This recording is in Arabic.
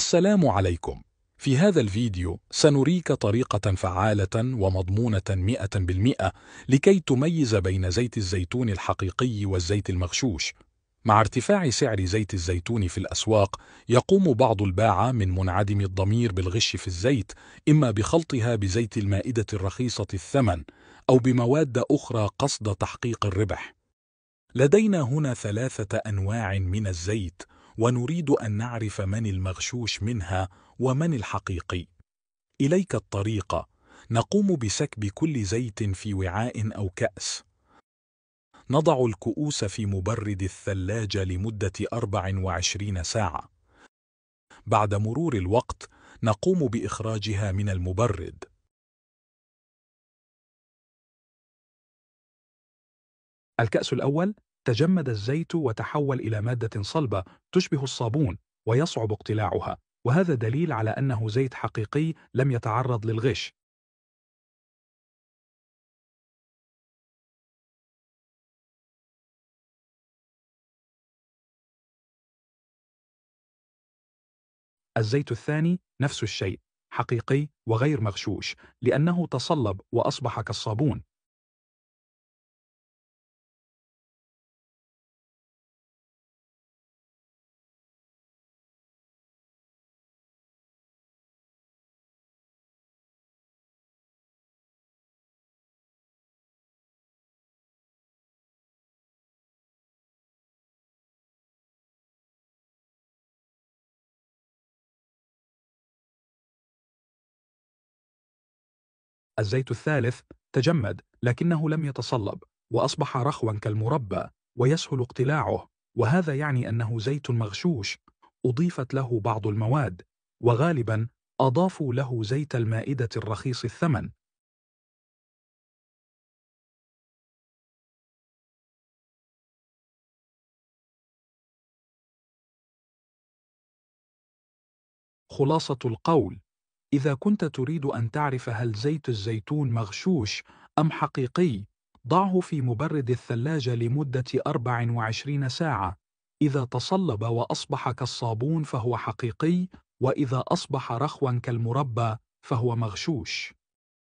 السلام عليكم في هذا الفيديو سنريك طريقة فعالة ومضمونة 100% لكي تميز بين زيت الزيتون الحقيقي والزيت المغشوش مع ارتفاع سعر زيت الزيتون في الأسواق يقوم بعض الباعة من منعدم الضمير بالغش في الزيت إما بخلطها بزيت المائدة الرخيصة الثمن أو بمواد أخرى قصد تحقيق الربح لدينا هنا ثلاثة أنواع من الزيت ونريد أن نعرف من المغشوش منها ومن الحقيقي إليك الطريقة نقوم بسكب كل زيت في وعاء أو كأس نضع الكؤوس في مبرد الثلاجة لمدة 24 ساعة بعد مرور الوقت نقوم بإخراجها من المبرد الكأس الأول تجمد الزيت وتحول إلى مادة صلبة تشبه الصابون ويصعب اقتلاعها وهذا دليل على أنه زيت حقيقي لم يتعرض للغش الزيت الثاني نفس الشيء حقيقي وغير مغشوش لأنه تصلب وأصبح كالصابون الزيت الثالث تجمد لكنه لم يتصلب وأصبح رخوا كالمربى ويسهل اقتلاعه وهذا يعني أنه زيت مغشوش أضيفت له بعض المواد وغالبا أضافوا له زيت المائدة الرخيص الثمن خلاصة القول إذا كنت تريد أن تعرف هل زيت الزيتون مغشوش أم حقيقي، ضعه في مبرد الثلاجة لمدة 24 ساعة. إذا تصلب وأصبح كالصابون فهو حقيقي، وإذا أصبح رخوا كالمربى فهو مغشوش.